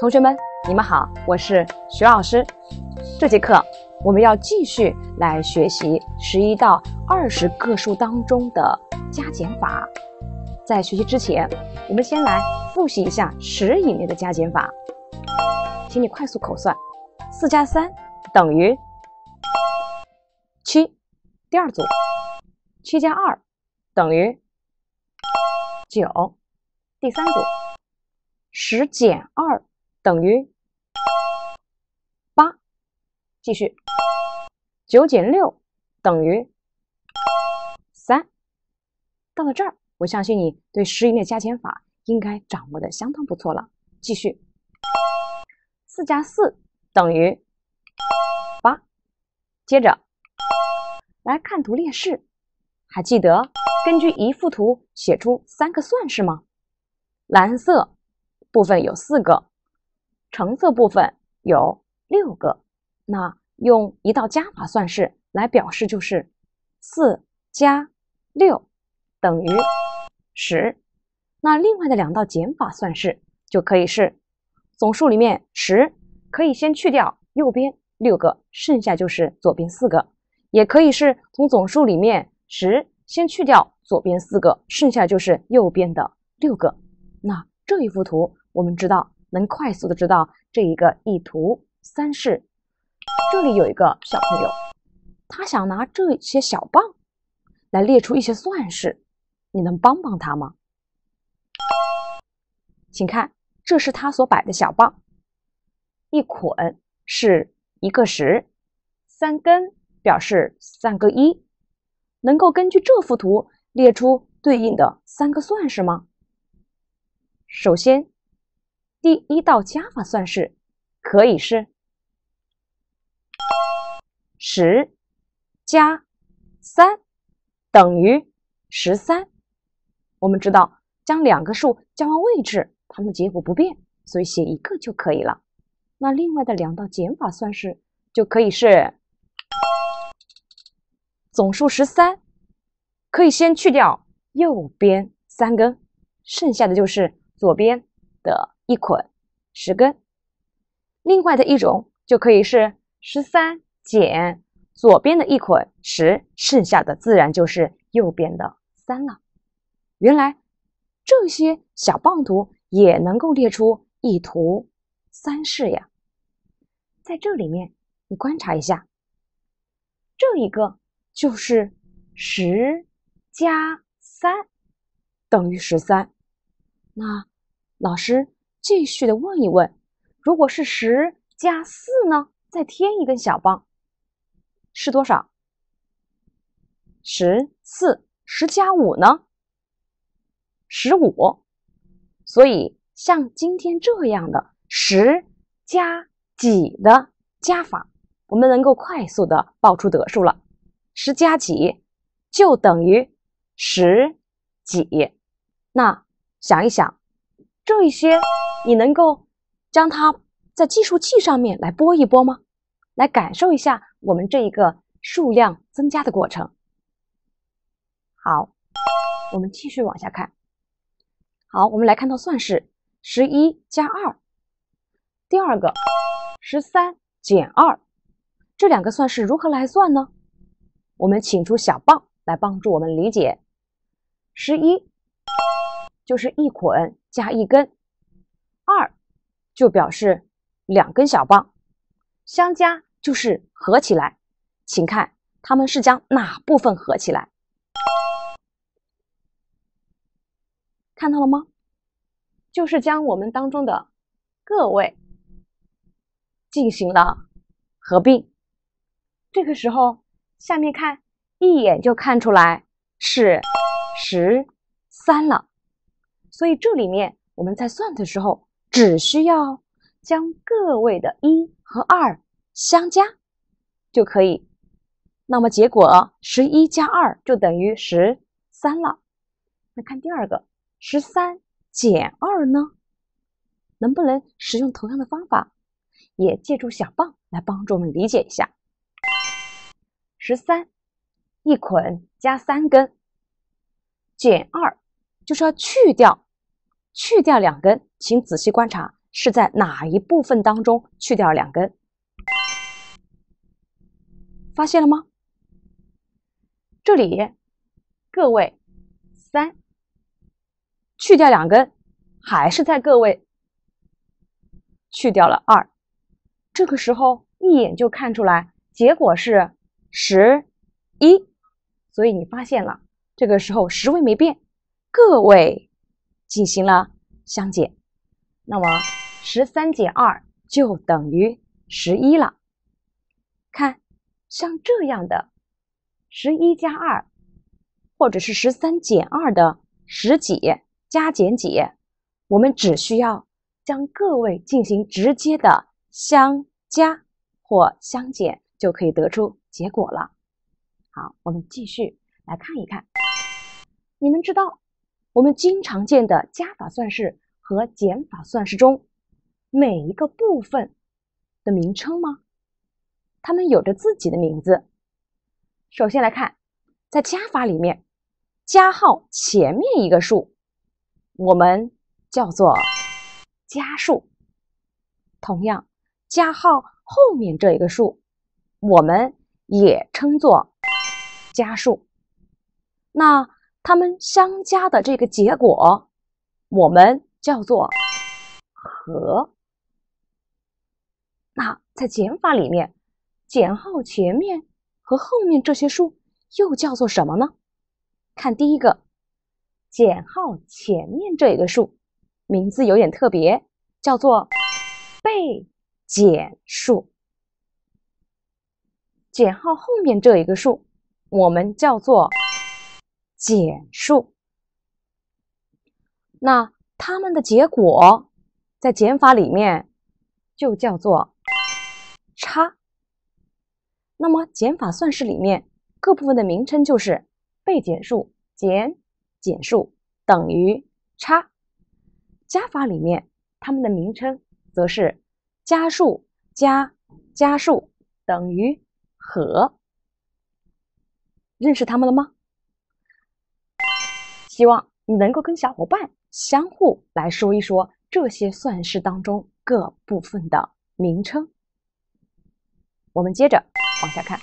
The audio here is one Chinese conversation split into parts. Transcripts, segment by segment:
同学们，你们好，我是徐老师。这节课我们要继续来学习十一到二十个数当中的加减法。在学习之前，我们先来复习一下十以内的加减法。请你快速口算：四加三等于七。第二组，七加二等于九。第三组，十减二。等于八，继续九减六等于三。到了这儿，我相信你对十以内加减法应该掌握的相当不错了。继续四加四等于八。接着来看图列式，还记得根据一幅图写出三个算式吗？蓝色部分有四个。橙色部分有六个，那用一道加法算式来表示就是四加六等于十。那另外的两道减法算式就可以是总数里面十可以先去掉右边六个，剩下就是左边四个；也可以是从总数里面十先去掉左边四个，剩下就是右边的六个。那这一幅图，我们知道。能快速的知道这一个意图。三是，这里有一个小朋友，他想拿这些小棒来列出一些算式，你能帮帮他吗？请看，这是他所摆的小棒，一捆是一个十，三根表示三个一，能够根据这幅图列出对应的三个算式吗？首先。第一道加法算式可以是十加三等于十三。我们知道，将两个数交换位置，它们的结果不变，所以写一个就可以了。那另外的两道减法算式就可以是总数十三，可以先去掉右边三根，剩下的就是左边的。一捆十根，另外的一种就可以是十三减左边的一捆十，剩下的自然就是右边的三了。原来这些小棒图也能够列出一图三式呀！在这里面，你观察一下，这一个就是十加三等于十三，那老师。继续的问一问，如果是十加四呢？再添一根小棒，是多少？十四。十加五呢？十五。所以像今天这样的十加几的加法，我们能够快速的报出得数了。十加几就等于十几。那想一想，这一些。你能够将它在计数器上面来拨一拨吗？来感受一下我们这一个数量增加的过程。好，我们继续往下看。好，我们来看到算式十一加二，第二个十三减二，这两个算式如何来算呢？我们请出小棒来帮助我们理解。十一就是一捆加一根。二就表示两根小棒相加就是合起来，请看它们是将哪部分合起来，看到了吗？就是将我们当中的个位进行了合并。这个时候，下面看一眼就看出来是十三了，所以这里面我们在算的时候。只需要将个位的一和二相加就可以，那么结果十一加二就等于十三了。那看第二个十三减二呢？能不能使用同样的方法，也借助小棒来帮助我们理解一下？十三一捆加三根，减二就是要去掉。去掉两根，请仔细观察是在哪一部分当中去掉两根？发现了吗？这里个位三去掉两根，还是在个位去掉了二。这个时候一眼就看出来，结果是十一。所以你发现了，这个时候十位没变，个位。进行了相减，那么十三减二就等于十一了。看，像这样的十一加二，或者是十三减二的十几加减几，我们只需要将个位进行直接的相加或相减，就可以得出结果了。好，我们继续来看一看，你们知道？我们经常见的加法算式和减法算式中，每一个部分的名称吗？它们有着自己的名字。首先来看，在加法里面，加号前面一个数，我们叫做加数；同样，加号后面这一个数，我们也称作加数。那它们相加的这个结果，我们叫做和。那在减法里面，减号前面和后面这些数又叫做什么呢？看第一个，减号前面这一个数，名字有点特别，叫做被减数。减号后面这一个数，我们叫做。减数，那它们的结果在减法里面就叫做差。那么减法算式里面各部分的名称就是被减数、减、减数等于差。加法里面它们的名称则是加数、加、加数等于和。认识它们了吗？希望你能够跟小伙伴相互来说一说这些算式当中各部分的名称。我们接着往下看，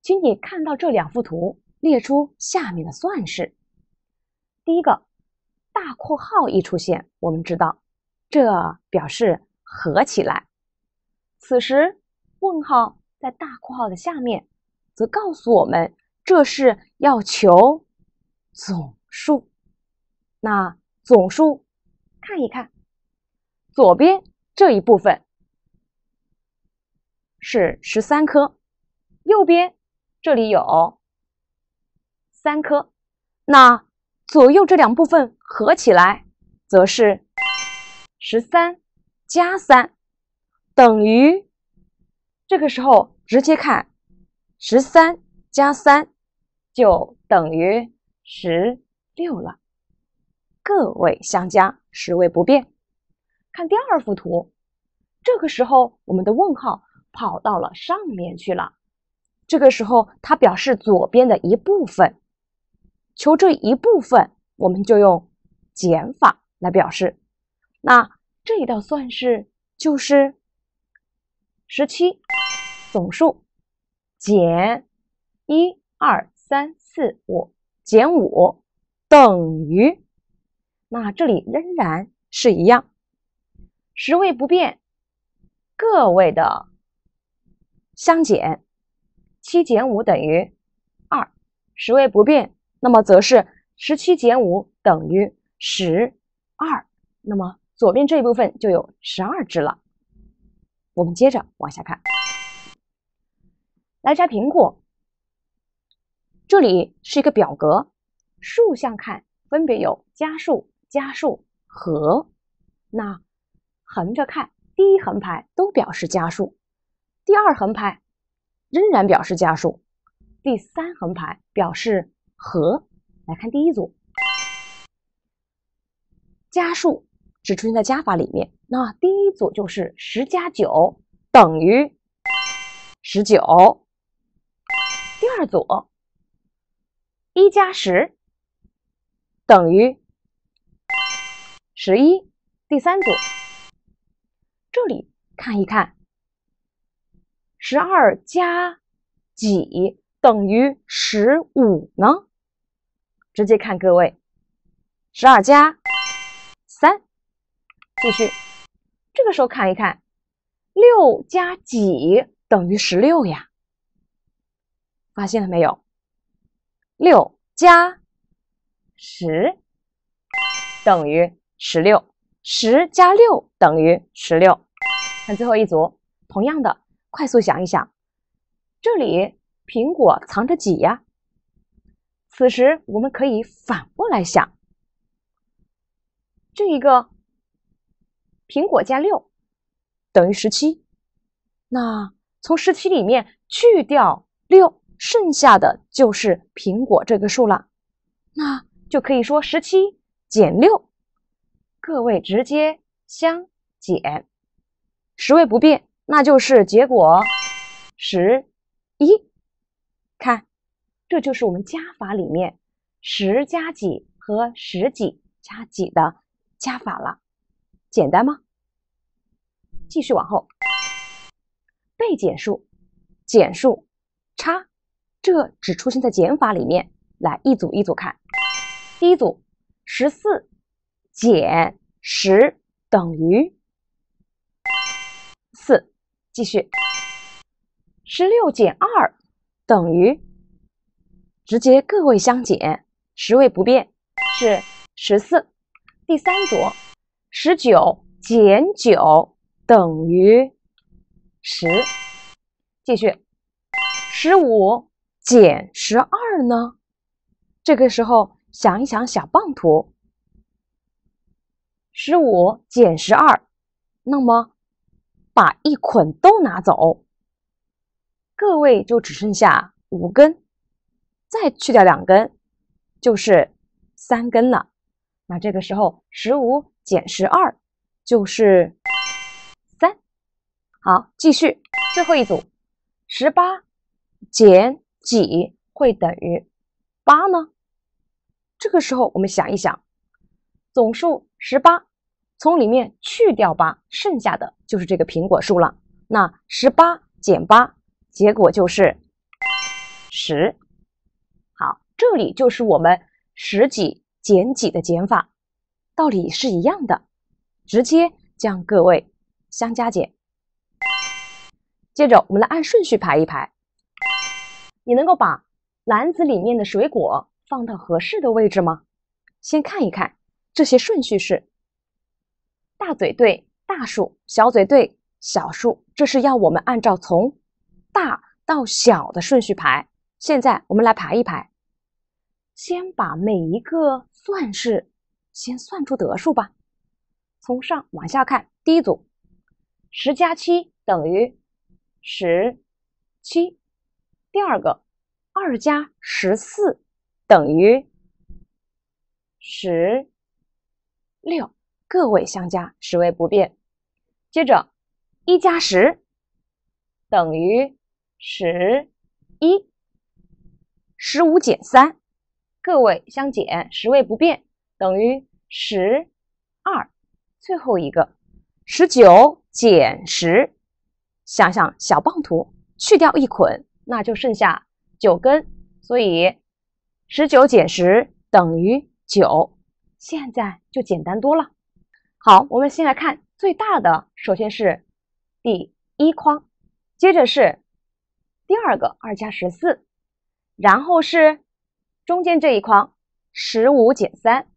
请你看到这两幅图，列出下面的算式。第一个大括号一出现，我们知道这表示合起来。此时问号在大括号的下面，则告诉我们这是要求。总数，那总数看一看，左边这一部分是十三棵，右边这里有三棵，那左右这两部分合起来则是十三加三等于，这个时候直接看十三加三就等于。十六了，个位相加，十位不变。看第二幅图，这个时候我们的问号跑到了上面去了。这个时候它表示左边的一部分，求这一部分，我们就用减法来表示。那这一道算式就是十七总数减一二三四五。减五等于，那这里仍然是一样，十位不变，个位的相减，七减五等于二十位不变，那么则是十七减五等于十二，那么左边这一部分就有十二只了。我们接着往下看，来摘苹果。这里是一个表格，竖向看分别有加数、加数和。那横着看，第一横排都表示加数，第二横排仍然表示加数，第三横排表示和。来看第一组，加数只出现在加法里面。那第一组就是十加九等于十九。第二组。一加十等于十一。第三组，这里看一看，十二加几等于十五呢？直接看各位，十二加三。继续，这个时候看一看，六加几等于十六呀？发现了没有？六加十等于十六，十加六等于十六。看最后一组，同样的，快速想一想，这里苹果藏着几呀？此时我们可以反过来想，这一个苹果加六等于十七，那从十七里面去掉六。剩下的就是苹果这个数了，那就可以说十七减六，个位直接相减，十位不变，那就是结果十一。看，这就是我们加法里面十加几和十几加几的加法了，简单吗？继续往后，被减数、减数。这只出现在减法里面。来，一组一组看。第一组，十四减十等于四。继续，十六减二等于，直接个位相减，十位不变，是十四。第三组，十九减九等于十。继续，十五。减十二呢？这个时候想一想小棒图，十五减十二，那么把一捆都拿走，各位就只剩下五根，再去掉两根，就是三根了。那这个时候十五减十二就是三。好，继续最后一组，十八减。几会等于八呢？这个时候我们想一想，总数十八，从里面去掉八，剩下的就是这个苹果数了。那十八减八，结果就是十。好，这里就是我们十几减几的减法，道理是一样的，直接将个位相加减。接着我们来按顺序排一排。你能够把篮子里面的水果放到合适的位置吗？先看一看这些顺序是：大嘴对大数，小嘴对小数。这是要我们按照从大到小的顺序排。现在我们来排一排，先把每一个算式先算出得数吧。从上往下看，第一组，十加七等于十七。第二个，二加十四等于十六，个位相加，十位不变。接着一加十等于十一，十五减三个位相减，十位不变，等于十二。最后一个，十九减十，想想小棒图，去掉一捆。那就剩下九根，所以十九减十等于九，现在就简单多了。好，我们先来看最大的，首先是第一筐，接着是第二个二加十四，然后是中间这一筐十五减三，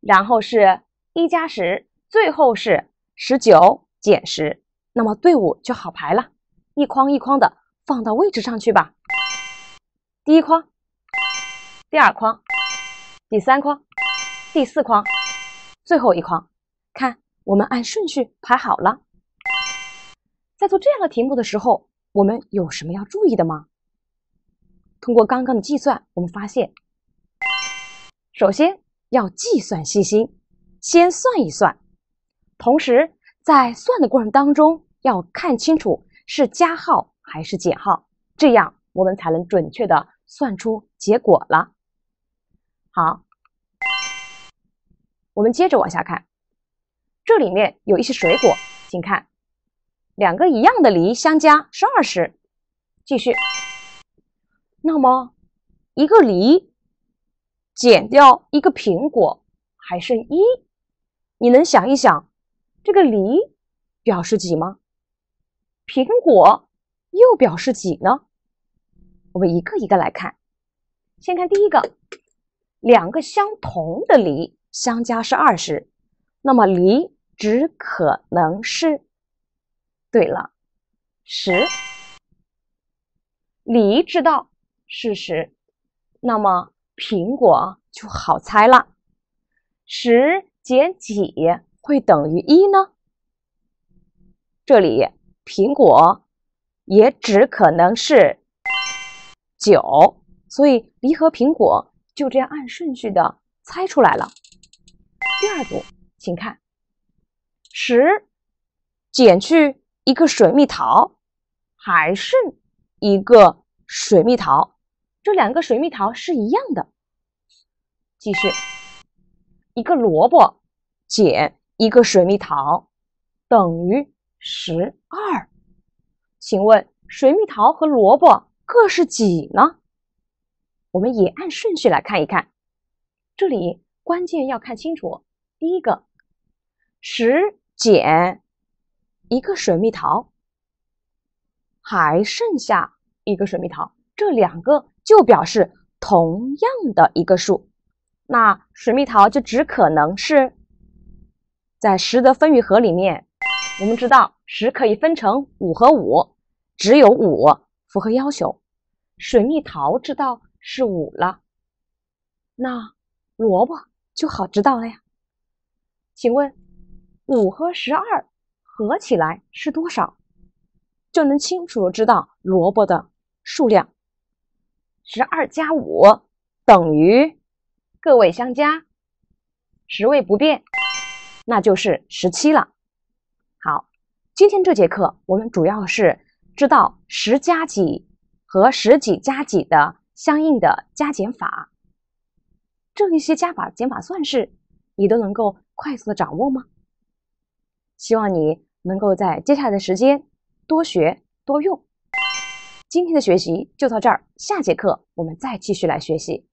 然后是一加十，最后是十九减十，那么队伍就好排了，一筐一筐的。放到位置上去吧。第一筐，第二筐，第三筐，第四筐，最后一筐。看，我们按顺序排好了。在做这样的题目的时候，我们有什么要注意的吗？通过刚刚的计算，我们发现，首先要计算细心，先算一算，同时在算的过程当中要看清楚是加号。还是减号，这样我们才能准确的算出结果了。好，我们接着往下看，这里面有一些水果，请看，两个一样的梨相加是二十，继续，那么一个梨减掉一个苹果还剩一，你能想一想，这个梨表示几吗？苹果。又表示几呢？我们一个一个来看，先看第一个，两个相同的梨相加是二十，那么梨只可能是，对了，十。梨知道是十，那么苹果就好猜了，十减几会等于一呢？这里苹果。也只可能是九，所以梨和苹果就这样按顺序的猜出来了。第二组，请看十减去一个水蜜桃，还剩一个水蜜桃，这两个水蜜桃是一样的。继续，一个萝卜减一个水蜜桃等于十二。请问水蜜桃和萝卜各是几呢？我们也按顺序来看一看。这里关键要看清楚，第一个十减一个水蜜桃，还剩下一个水蜜桃，这两个就表示同样的一个数。那水蜜桃就只可能是在十的分与合里面。我们知道十可以分成五和五。只有五符合要求，水蜜桃知道是五了，那萝卜就好知道了呀。请问五和十二合起来是多少？就能清楚知道萝卜的数量。十二加五等于个位相加，十位不变，那就是十七了。好，今天这节课我们主要是。知道十加几和十几加几的相应的加减法，这一些加法减法算式，你都能够快速的掌握吗？希望你能够在接下来的时间多学多用。今天的学习就到这儿，下节课我们再继续来学习。